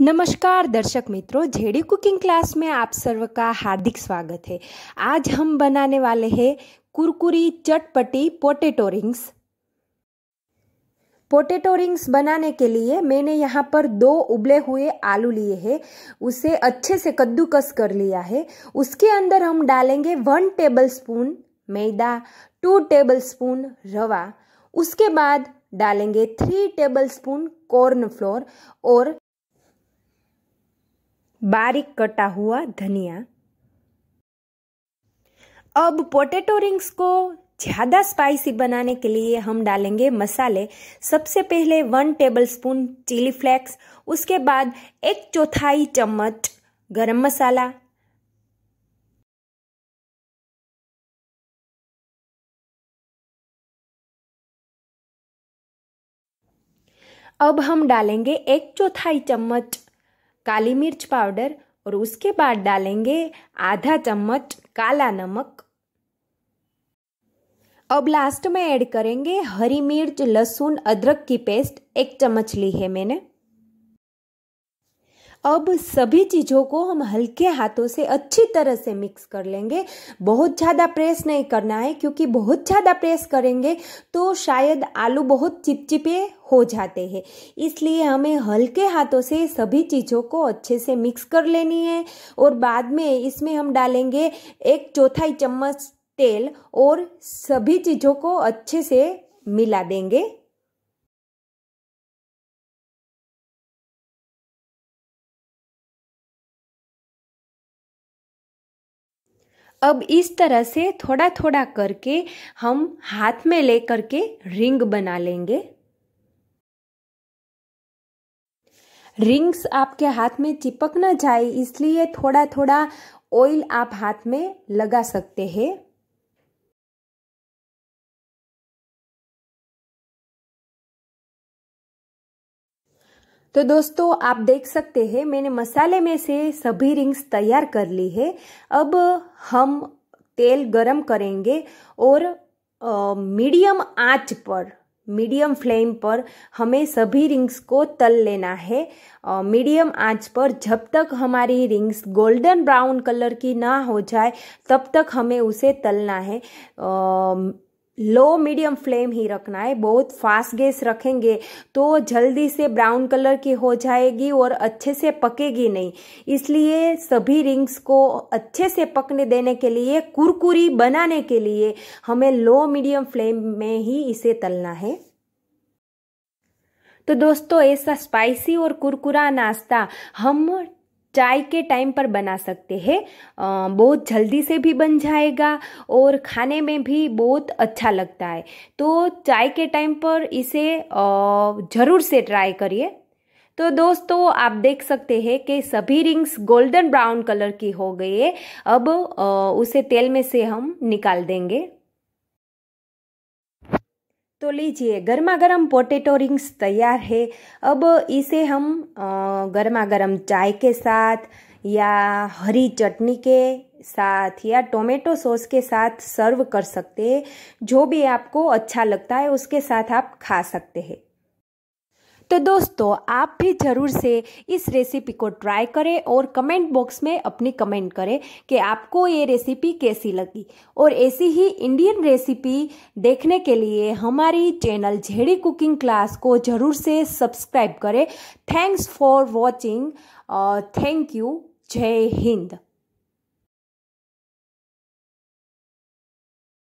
नमस्कार दर्शक मित्रों झेड़ी कुकिंग क्लास में आप सर्व का हार्दिक स्वागत है आज हम बनाने वाले हैं कुरकुरी चटपटी पोटेटो रिंग्स पोटेटो रिंग्स बनाने के लिए मैंने यहाँ पर दो उबले हुए आलू लिए हैं उसे अच्छे से कद्दूकस कर लिया है उसके अंदर हम डालेंगे वन टेबलस्पून मैदा टू टेबलस्पून रवा उसके बाद डालेंगे थ्री टेबलस्पून कॉर्न फ्लोर और बारीक कटा हुआ धनिया अब पोटैटो रिंग्स को ज़्यादा स्पाइसी बनाने के लिए हम डालेंगे मसाले सबसे पहले वन टेबलस्पून चिली फ्लेक्स उसके बाद एक चौथाई चम्मच गरम मसाला अब हम डालेंगे एक चौथाई चम्मच काली मिर्च पाउडर और उसके बाद डालेंगे आधा चम्मच काला नमक अब लास्ट में ऐड करेंगे हरी मिर्च लहसुन अदरक की पेस्ट एक चम्मच ली है मैंने अब सभी चीज़ों को हम हल्के हाथों से अच्छी तरह से मिक्स कर लेंगे बहुत ज़्यादा प्रेस नहीं करना है क्योंकि बहुत ज़्यादा प्रेस करेंगे तो शायद आलू बहुत चिपचिपे हो जाते हैं इसलिए हमें हल्के हाथों से सभी चीज़ों को अच्छे से मिक्स कर लेनी है और बाद में इसमें हम डालेंगे एक चौथाई चम्मच तेल और सभी चीज़ों को अच्छे से मिला देंगे अब इस तरह से थोड़ा थोड़ा करके हम हाथ में ले करके रिंग बना लेंगे रिंग्स आपके हाथ में चिपक ना जाए इसलिए थोड़ा थोड़ा ऑयल आप हाथ में लगा सकते हैं तो दोस्तों आप देख सकते हैं मैंने मसाले में से सभी रिंग्स तैयार कर ली है अब हम तेल गरम करेंगे और मीडियम आंच पर मीडियम फ्लेम पर हमें सभी रिंग्स को तल लेना है मीडियम आंच पर जब तक हमारी रिंग्स गोल्डन ब्राउन कलर की ना हो जाए तब तक हमें उसे तलना है आ, लो मीडियम फ्लेम ही रखना है बहुत फास्ट गैस रखेंगे तो जल्दी से ब्राउन कलर की हो जाएगी और अच्छे से पकेगी नहीं इसलिए सभी रिंग्स को अच्छे से पकने देने के लिए कुरकुरी बनाने के लिए हमें लो मीडियम फ्लेम में ही इसे तलना है तो दोस्तों ऐसा स्पाइसी और कुरकुरा नाश्ता हम चाय के टाइम पर बना सकते हैं बहुत जल्दी से भी बन जाएगा और खाने में भी बहुत अच्छा लगता है तो चाय के टाइम पर इसे ज़रूर से ट्राई करिए तो दोस्तों आप देख सकते हैं कि सभी रिंग्स गोल्डन ब्राउन कलर की हो गई है अब उसे तेल में से हम निकाल देंगे तो लीजिए गर्मा गर्म पोटेटो रिंग्स तैयार है अब इसे हम गर्मा गर्म चाय के साथ या हरी चटनी के साथ या टोमेटो सॉस के साथ सर्व कर सकते हैं जो भी आपको अच्छा लगता है उसके साथ आप खा सकते हैं तो दोस्तों आप भी ज़रूर से इस रेसिपी को ट्राई करें और कमेंट बॉक्स में अपनी कमेंट करें कि आपको ये रेसिपी कैसी लगी और ऐसी ही इंडियन रेसिपी देखने के लिए हमारी चैनल झेड़ी कुकिंग क्लास को ज़रूर से सब्सक्राइब करें thanks for watching thank you जय हिंद